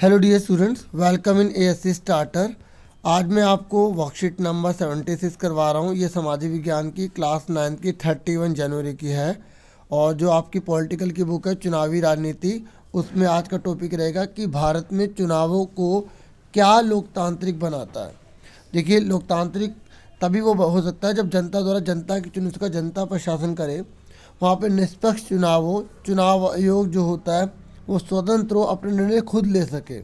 hello dear students welcome in ASC starter आज मैं आपको वर्कशीट नंबर सेवेंटी सिक्स करवा रहा हूँ ये सामाजिक विज्ञान की क्लास नाइन्थ की थर्टी वन जनवरी की है और जो आपकी पॉलिटिकल की बुक है चुनावी राजनीति उसमें आज का टॉपिक रहेगा कि भारत में चुनावों को क्या लोकतांत्रिक बनाता है देखिए लोकतांत्रिक तभी वो हो सकता है जब जनता द्वारा जनता की चुन उसका जनता पर शासन करे वहाँ पर निष्पक्ष चुनाव हो चुनाव आयोग जो होता है वो स्वतंत्र हो अपने निर्णय खुद ले सके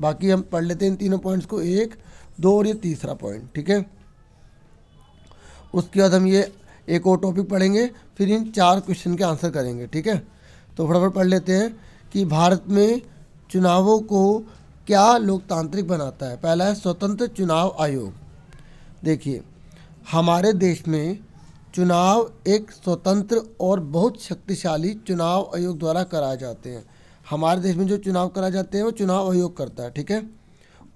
बाकी हम पढ़ लेते हैं इन तीनों पॉइंट्स को एक दो और ये तीसरा पॉइंट ठीक है उसके बाद हम ये एक और टॉपिक पढ़ेंगे फिर इन चार क्वेश्चन के आंसर करेंगे ठीक है तो फटाफट पढ़ लेते हैं कि भारत में चुनावों को क्या लोकतांत्रिक बनाता है पहला है स्वतंत्र चुनाव आयोग देखिए हमारे देश में चुनाव एक स्वतंत्र और बहुत शक्तिशाली चुनाव आयोग द्वारा कराए जाते हैं हमारे देश में जो चुनाव करा जाते हैं वो चुनाव आयोग करता है ठीक है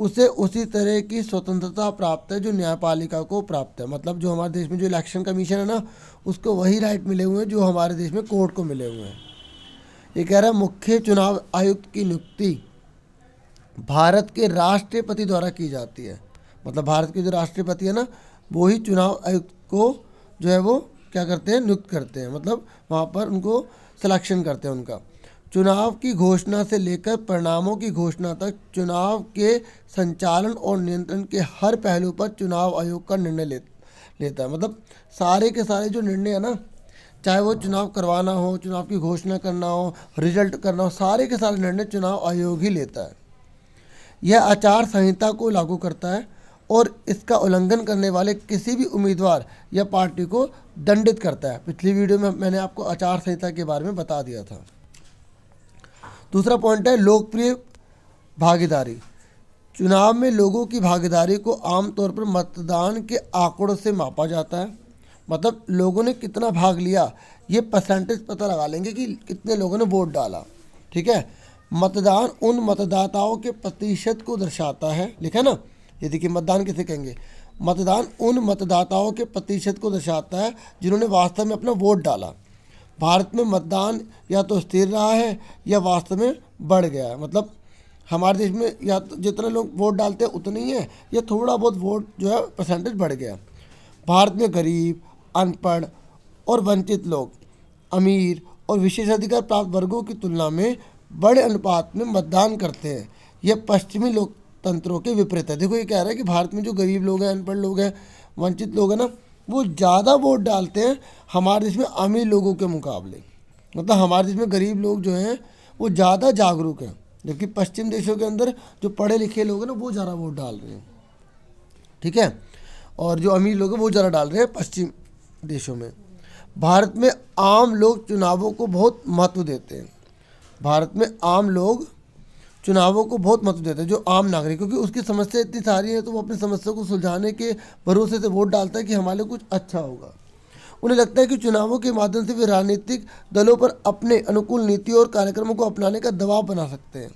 उसे उसी तरह की स्वतंत्रता प्राप्त है जो न्यायपालिका को प्राप्त है मतलब जो हमारे देश में जो इलेक्शन कमीशन है ना उसको वही राइट मिले हुए हैं जो हमारे देश में कोर्ट को मिले हुए हैं ये कह रहा है मुख्य चुनाव आयुक्त की नियुक्ति भारत के राष्ट्रपति द्वारा की जाती है मतलब भारत के जो राष्ट्रपति है ना वो ही चुनाव आयुक्त को जो है वो क्या करते हैं नियुक्त करते हैं मतलब वहाँ पर उनको सिलेक्शन करते हैं उनका चुनाव की घोषणा से लेकर परिणामों की घोषणा तक चुनाव के संचालन और नियंत्रण के हर पहलू पर चुनाव आयोग का निर्णय ले, लेता है मतलब सारे के सारे जो निर्णय है ना चाहे वो चुनाव करवाना हो चुनाव की घोषणा करना हो रिजल्ट करना हो सारे के सारे निर्णय चुनाव आयोग ही लेता है यह आचार संहिता को लागू करता है और इसका उल्लंघन करने वाले किसी भी उम्मीदवार या पार्टी को दंडित करता है पिछली वीडियो में मैंने आपको आचार संहिता के बारे में बता दिया था दूसरा पॉइंट है लोकप्रिय भागीदारी चुनाव में लोगों की भागीदारी को आमतौर पर मतदान के आंकड़ों से मापा जाता है मतलब लोगों ने कितना भाग लिया ये परसेंटेज पता लगा लेंगे कि कितने लोगों ने वोट डाला ठीक है मतदान उन मतदाताओं के प्रतिशत को दर्शाता है लिखा ना ये देखिए मतदान किसे कहेंगे मतदान उन मतदाताओं के प्रतिशत को दर्शाता है जिन्होंने वास्तव में अपना वोट डाला भारत में मतदान या तो स्थिर रहा है या वास्तव में बढ़ गया है मतलब हमारे देश में या तो जितने लोग वोट डालते हैं उतने ही है या थोड़ा बहुत वोट जो है परसेंटेज बढ़ गया भारत में गरीब अनपढ़ और वंचित लोग अमीर और विशेषाधिकार प्राप्त वर्गों की तुलना में बड़े अनुपात में मतदान करते हैं यह पश्चिमी लोकतंत्रों के विपरीत है देखो ये कह रहा है कि भारत में जो गरीब लोग हैं अनपढ़ लोग हैं वंचित लोग हैं ना वो ज़्यादा वोट डालते हैं हमारे देश में अमीर लोगों के मुकाबले मतलब हमारे देश में गरीब लोग जो हैं वो ज़्यादा जागरूक हैं जबकि पश्चिम देशों के अंदर जो पढ़े लिखे लोग हैं ना वो ज़्यादा वोट डाल रहे हैं ठीक है और जो अमीर लोग हैं वो ज़्यादा डाल रहे हैं पश्चिम देशों में भारत में आम लोग चुनावों को बहुत महत्व देते हैं भारत में आम लोग चुनावों को बहुत महत्व देता है जो आम नागरिक क्योंकि उसकी समस्या इतनी सारी है तो वो अपनी समस्या को सुलझाने के भरोसे से वोट डालता है कि हमारे कुछ अच्छा होगा उन्हें लगता है कि चुनावों के माध्यम से वे राजनीतिक दलों पर अपने अनुकूल नीतियों और कार्यक्रमों को अपनाने का दबाव बना सकते हैं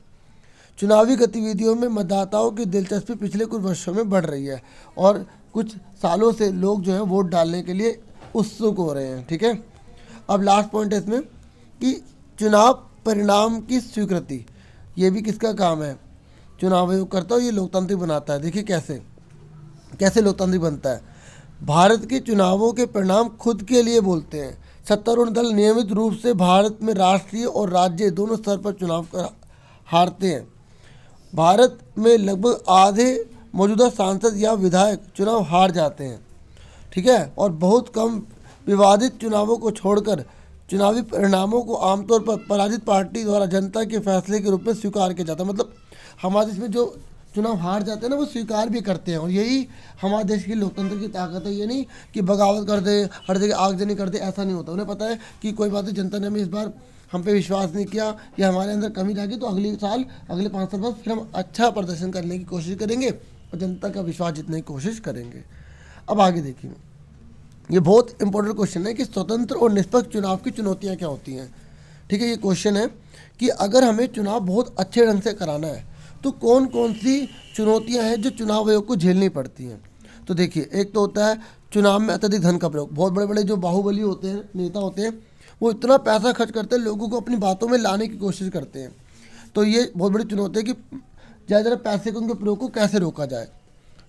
चुनावी गतिविधियों में मतदाताओं की दिलचस्पी पिछले कुछ वर्षों में बढ़ रही है और कुछ सालों से लोग जो है वोट डालने के लिए उत्सुक हो रहे हैं ठीक है अब लास्ट पॉइंट है इसमें कि चुनाव परिणाम की स्वीकृति ये भी किसका काम है चुनाव आयोग करता है ये लोकतांत्रिक बनाता है देखिए कैसे कैसे लोकतांत्रिक बनता है भारत के चुनावों के परिणाम खुद के लिए बोलते हैं सत्तारूढ़ दल नियमित रूप से भारत में राष्ट्रीय और राज्य दोनों स्तर पर चुनाव कर हारते हैं भारत में लगभग आधे मौजूदा सांसद या विधायक चुनाव हार जाते हैं ठीक है और बहुत कम विवादित चुनावों को छोड़कर चुनावी परिणामों को आमतौर पर पराजित पार्टी द्वारा जनता के फैसले के रूप में स्वीकार किया जाता है मतलब हमारे देश में जो चुनाव हार जाते हैं ना वो स्वीकार भी करते हैं और यही हमारे देश की लोकतंत्र की ताकत है ये नहीं कि बगावत कर दे हर जगह आगजनी कर दे ऐसा नहीं होता उन्हें पता है कि कोई बात नहीं जनता ने हमें इस बार हम पे विश्वास नहीं किया या हमारे अंदर कमी जाएगी तो अगले साल अगले पाँच साल बाद फिर हम अच्छा प्रदर्शन करने की कोशिश करेंगे और जनता का विश्वास जीतने की कोशिश करेंगे अब आगे देखिए ये बहुत इंपॉर्टेंट क्वेश्चन है कि स्वतंत्र और निष्पक्ष चुनाव की चुनौतियाँ क्या होती हैं ठीक है ये क्वेश्चन है कि अगर हमें चुनाव बहुत अच्छे ढंग से कराना है तो कौन कौन सी चुनौतियाँ हैं जो चुनाव आयोग को झेलनी पड़ती हैं तो देखिए एक तो होता है चुनाव में अत्यधिक धन का प्रयोग बहुत बड़े बड़े जो बाहुबली होते हैं नेता होते हैं वो इतना पैसा खर्च करते हैं लोगों को अपनी बातों में लाने की कोशिश करते हैं तो ये बहुत बड़ी चुनौती है कि ज़्यादा पैसे के उनके प्रयोग को कैसे रोका जाए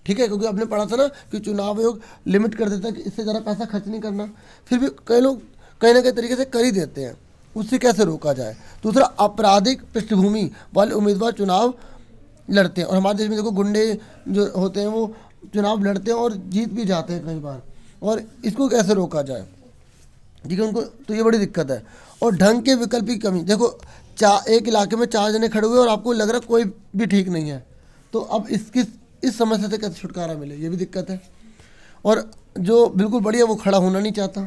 ठीक है क्योंकि आपने पढ़ा था ना कि चुनाव आयोग लिमिट कर देता है कि इससे ज़्यादा पैसा खर्च नहीं करना फिर भी कई लोग कहीं ना कहीं तरीके से कर ही देते हैं उससे कैसे रोका जाए दूसरा आपराधिक पृष्ठभूमि वाले उम्मीदवार चुनाव लड़ते हैं और हमारे देश में देखो गुंडे जो होते हैं वो चुनाव लड़ते हैं और जीत भी जाते हैं कई बार और इसको कैसे रोका जाए ठीक है उनको तो ये बड़ी दिक्कत है और ढंग के विकल्प की कमी देखो चा एक इलाके में चार जने खड़े हुए और आपको लग रहा कोई भी ठीक नहीं है तो अब इसकी इस समस्या से कैसे छुटकारा मिले ये भी दिक्कत है और जो बिल्कुल बढ़िया वो खड़ा होना नहीं चाहता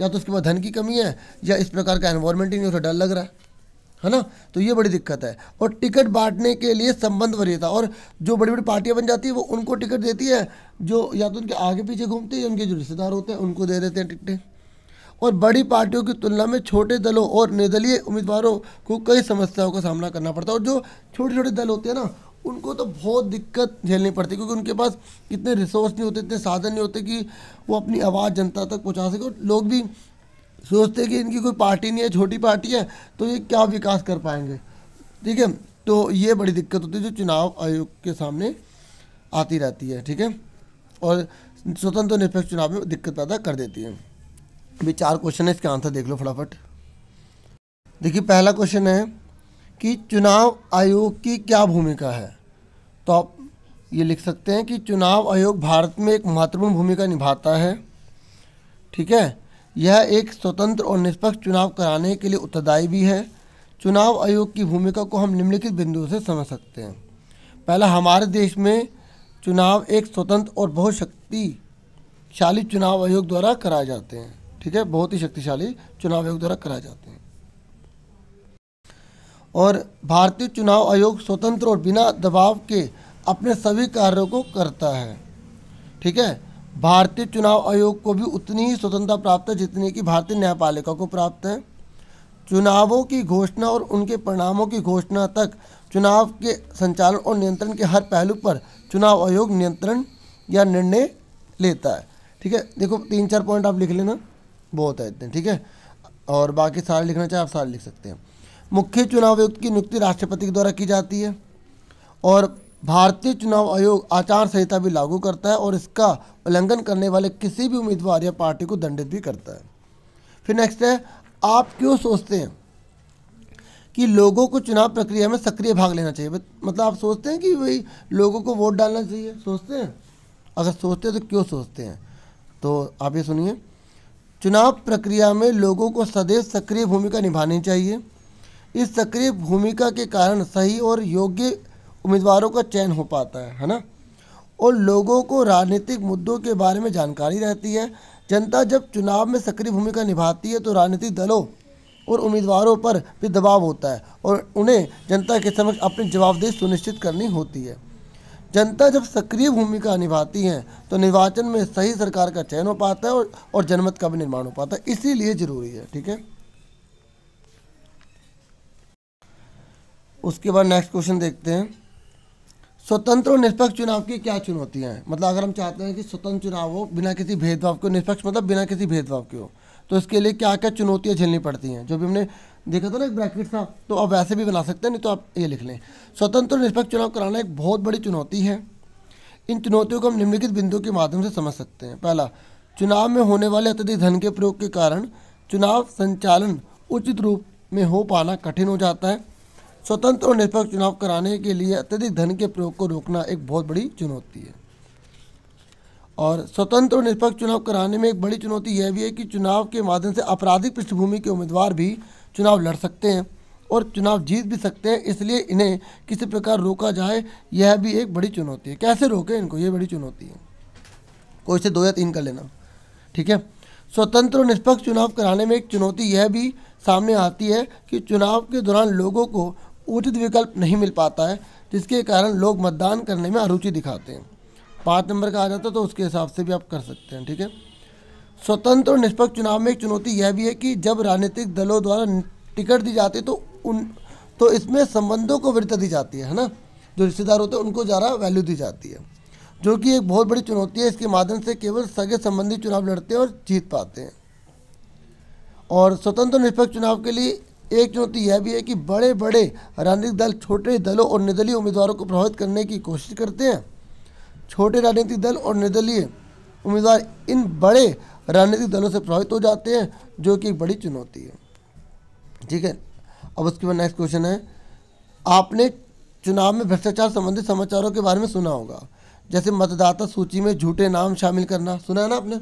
या तो उसके पास धन की कमी है या इस प्रकार का एनवायरमेंट ही नहीं उसे डर लग रहा है है ना तो ये बड़ी दिक्कत है और टिकट बांटने के लिए संबंध वरीयता और जो बड़ी बड़ी पार्टियां बन जाती है वो उनको टिकट देती है जो या तो उनके आगे पीछे घूमते हैं या उनके जो रिश्तेदार होते हैं उनको दे देते हैं टिकटें और बड़ी पार्टियों की तुलना में छोटे दलों और निर्दलीय उम्मीदवारों को कई समस्याओं का सामना करना पड़ता है और जो छोटे छोटे दल होते हैं ना उनको तो बहुत दिक्कत झेलनी पड़ती है क्योंकि उनके पास इतने रिसोर्स नहीं होते इतने साधन नहीं होते कि वो अपनी आवाज़ जनता तक पहुँचा सके और लोग भी सोचते हैं कि इनकी कोई पार्टी नहीं है छोटी पार्टी है तो ये क्या विकास कर पाएंगे ठीक है तो ये बड़ी दिक्कत होती है जो चुनाव आयोग के सामने आती रहती है ठीक है और स्वतंत्र निरपेक्ष चुनाव में दिक्कत पैदा कर देती है अभी चार क्वेश्चन है इसके आंसर देख लो फटाफट देखिए पहला क्वेश्चन है कि चुनाव आयोग की क्या भूमिका है तो आप ये लिख सकते हैं कि चुनाव आयोग भारत में एक महत्वपूर्ण भूमिका निभाता है ठीक है यह एक स्वतंत्र और निष्पक्ष चुनाव कराने के लिए उत्तरदायी भी है चुनाव आयोग की भूमिका को हम निम्नलिखित बिंदुओं से समझ सकते हैं पहला हमारे देश में चुनाव एक स्वतंत्र और बहुत शक्तिशाली चुनाव आयोग द्वारा कराए जाते हैं ठीक है बहुत ही शक्तिशाली चुनाव आयोग द्वारा कराए जाते हैं और भारतीय चुनाव आयोग स्वतंत्र और बिना दबाव के अपने सभी कार्यों को करता है ठीक है भारतीय चुनाव आयोग को भी उतनी ही स्वतंत्रता प्राप्त है जितनी कि भारतीय न्यायपालिका को प्राप्त है चुनावों की घोषणा और उनके परिणामों की घोषणा तक चुनाव के संचालन और नियंत्रण के हर पहलू पर चुनाव आयोग नियंत्रण या निर्णय लेता है ठीक है देखो तीन चार पॉइंट आप लिख लेना बहुत है इतने ठीक है और बाकी सारे लिखना चाहे आप सारे लिख सकते हैं मुख्य चुनाव आयुक्त की नियुक्ति राष्ट्रपति के द्वारा की जाती है और भारतीय चुनाव आयोग आचार संहिता भी लागू करता है और इसका उल्लंघन करने वाले किसी भी उम्मीदवार या पार्टी को दंडित भी करता है फिर नेक्स्ट है आप क्यों सोचते हैं कि लोगों को चुनाव प्रक्रिया में सक्रिय भाग लेना चाहिए मतलब आप सोचते हैं कि भाई लोगों को वोट डालना चाहिए सोचते हैं अगर सोचते हैं तो क्यों सोचते हैं तो आप ये सुनिए चुनाव प्रक्रिया में लोगों को सदैव सक्रिय भूमिका निभानी चाहिए इस सक्रिय भूमिका के कारण सही और योग्य उम्मीदवारों का चयन हो पाता है है ना और लोगों को राजनीतिक मुद्दों के बारे में जानकारी रहती है जनता जब चुनाव में सक्रिय भूमिका निभाती है तो राजनीतिक दलों और उम्मीदवारों पर भी दबाव होता है और उन्हें जनता के समक्ष अपनी जवाबदेही सुनिश्चित करनी होती है जनता जब सक्रिय भूमिका निभाती है तो निर्वाचन में सही सरकार का चयन हो पाता है और, और जनमत का भी निर्माण हो पाता है इसीलिए ज़रूरी है ठीक है उसके बाद नेक्स्ट क्वेश्चन देखते हैं स्वतंत्र और निष्पक्ष चुनाव की क्या चुनौतियाँ हैं मतलब अगर हम चाहते हैं कि स्वतंत्र चुनाव हो बिना किसी भेदभाव के निष्पक्ष मतलब बिना किसी भेदभाव के हो तो इसके लिए क्या क्या चुनौतियाँ झेलनी पड़ती हैं जो भी हमने देखा था ना एक ब्रैकेट था तो आप वैसे भी बना सकते हैं नहीं तो आप ये लिख लें स्वतंत्र और निष्पक्ष चुनाव कराना एक बहुत बड़ी चुनौती है इन चुनौतियों को हम निम्नलिखित बिंदुओं के माध्यम से समझ सकते हैं पहला चुनाव में होने वाले अत्यधिक धन के प्रयोग के कारण चुनाव संचालन उचित रूप में हो पाना कठिन हो जाता है स्वतंत्र और निष्पक्ष चुनाव कराने के लिए अत्यधिक धन के प्रयोग को रोकना एक बहुत बड़ी चुनौती है और स्वतंत्र और निष्पक्ष चुनाव कराने में एक बड़ी चुनौती यह भी है कि चुनाव के माध्यम से आपराधिक पृष्ठभूमि के उम्मीदवार भी चुनाव लड़ सकते हैं और चुनाव जीत भी सकते हैं इसलिए इन्हें किसी प्रकार रोका जाए यह भी एक बड़ी चुनौती है कैसे रोकें इनको ये बड़ी चुनौती है कोई से दो या तीन कर लेना ठीक है स्वतंत्र और निष्पक्ष चुनाव कराने में एक चुनौती यह भी सामने आती है कि चुनाव के दौरान लोगों को उचित विकल्प नहीं मिल पाता है जिसके कारण लोग मतदान करने में अरुचि दिखाते हैं पाँच नंबर का आ जाता है तो उसके हिसाब से भी आप कर सकते हैं ठीक है स्वतंत्र और निष्पक्ष चुनाव में एक चुनौती यह भी है कि जब राजनीतिक दलों द्वारा टिकट दी जाती है तो उन तो इसमें संबंधों को वृद्धि दी जाती है है ना जो रिश्तेदार होते हैं उनको ज़्यादा वैल्यू दी जाती है जो कि एक बहुत बड़ी चुनौती है इसके माध्यम से केवल सगे संबंधी चुनाव लड़ते हैं और जीत पाते हैं और स्वतंत्र निष्पक्ष चुनाव के लिए एक चुनौती यह भी है कि बड़े बड़े राजनीतिक दल छोटे दलों और निर्दलीय उम्मीदवारों को प्रभावित करने की कोशिश करते हैं छोटे राजनीतिक दल और निर्दलीय उम्मीदवार इन बड़े राजनीतिक दलों से प्रभावित हो जाते हैं जो कि एक बड़ी चुनौती है ठीक है अब उसके बाद नेक्स्ट क्वेश्चन है आपने चुनाव में भ्रष्टाचार संबंधित समाचारों के बारे में सुना होगा जैसे मतदाता सूची में झूठे नाम शामिल करना सुना है ना आपने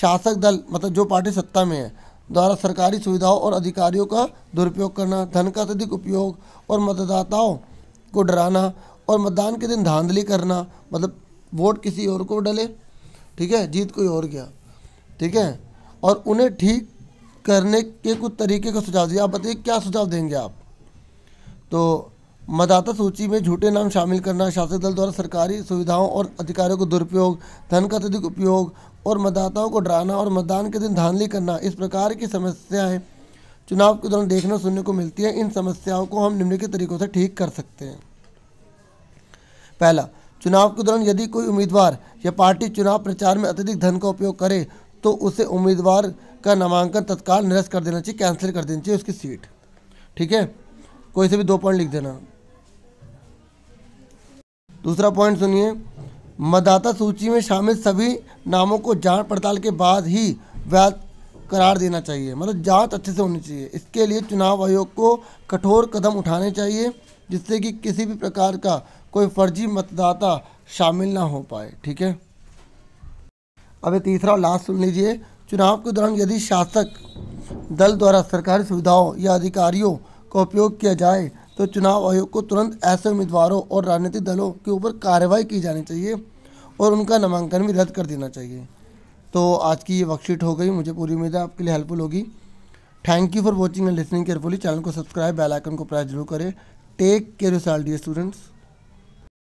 शासक दल मतलब जो पार्टी सत्ता में है द्वारा सरकारी सुविधाओं और अधिकारियों का दुरुपयोग करना धन का अत्यधिक उपयोग और मतदाताओं को डराना और मतदान के दिन धांधली करना मतलब वोट किसी और को डले ठीक है जीत कोई और गया ठीक है और उन्हें ठीक करने के कुछ तरीके का सुझाव दिया आप बताइए क्या सुझाव देंगे आप तो मतदाता सूची में झूठे नाम शामिल करना शासक दल द्वारा सरकारी सुविधाओं और अधिकारियों को दुरुपयोग धन का अत्यधिक उपयोग और मतदाताओं को डराना और मतदान के दिन धांधली करना इस प्रकार की समस्याएं चुनाव के दौरान देखने और सुनने को मिलती है इन समस्याओं को हम निम्नलिखित तरीकों से ठीक कर सकते हैं पहला चुनाव के दौरान यदि कोई उम्मीदवार या पार्टी चुनाव प्रचार में अत्यधिक धन का उपयोग करे तो उसे उम्मीदवार का नामांकन तत्काल निरस्त कर देना चाहिए कैंसिल कर देनी चाहिए उसकी सीट ठीक है कोई से भी दो पॉइंट लिख देना दूसरा पॉइंट सुनिए मतदाता सूची में शामिल सभी नामों को जांच पड़ताल के बाद ही वैध करार देना चाहिए मतलब जांच अच्छे से होनी चाहिए इसके लिए चुनाव आयोग को कठोर कदम उठाने चाहिए जिससे कि किसी भी प्रकार का कोई फर्जी मतदाता शामिल ना हो पाए ठीक है अब ये तीसरा और लास्ट सुन लीजिए चुनाव के दौरान यदि शासक दल द्वारा सरकारी सुविधाओं या अधिकारियों का उपयोग किया जाए तो चुनाव आयोग को तुरंत ऐसे उम्मीदवारों और राजनीतिक दलों के ऊपर कार्रवाई की जानी चाहिए और उनका नामांकन भी रद्द कर देना चाहिए तो आज की ये वर्कशीट हो गई मुझे पूरी उम्मीद है आपके लिए हेल्पफुल होगी thank you for watching and listening carefully channel को सब्सक्राइब बेल आइकन को प्रेस जरूर करें take care yourself dear students